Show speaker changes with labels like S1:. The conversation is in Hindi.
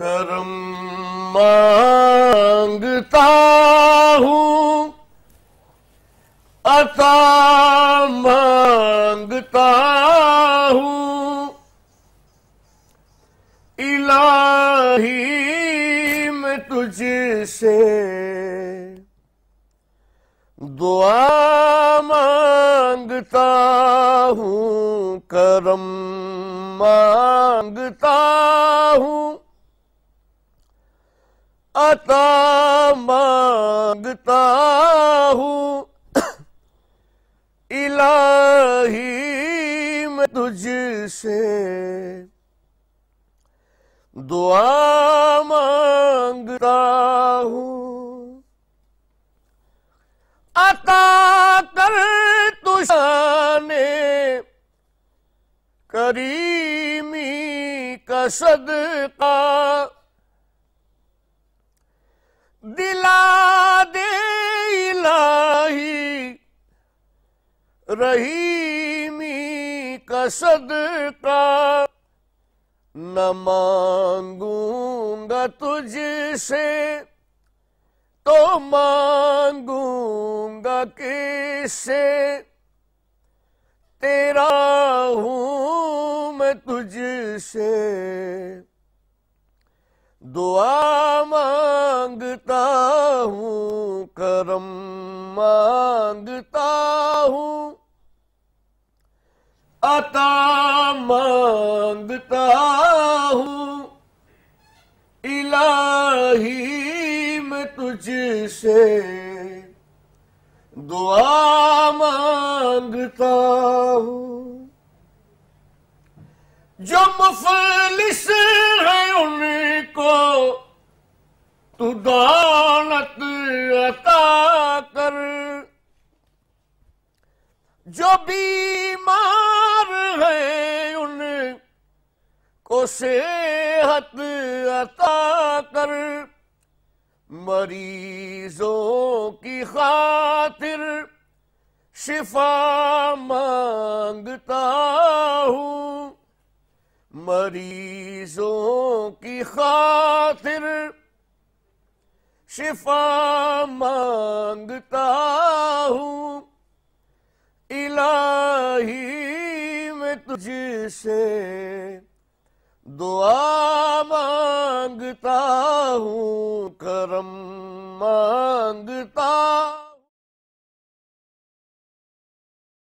S1: करम मांगता हूँ अता मांगता हूँ इलाही मैं तुझसे दुआ मांगता हूँ करम मांगता हूँ अता मांगता हूँ इलाही मैं तुझसे दुआ मांगता हूँ अता कर तुषाने करीमी का दिला दे इलाही रहीमी का सदका न मांगूंगा तुझसे तो मांगूंगा किसे तेरा हूं मैं तुझसे दुआ मांगता हूँ अता मांगता हूँ इलाही मैं तुझसे दुआ मांगता हूँ जो मुफलिस है उनको तू दौलत अता जो बीमार हैं उन को सेहत अता कर मरीजों की खातिर शिफा मांगता हूँ मरीजों की खातिर शिफा मांगता हूँ तुझसे दुआ मांगता हूँ करम मांगता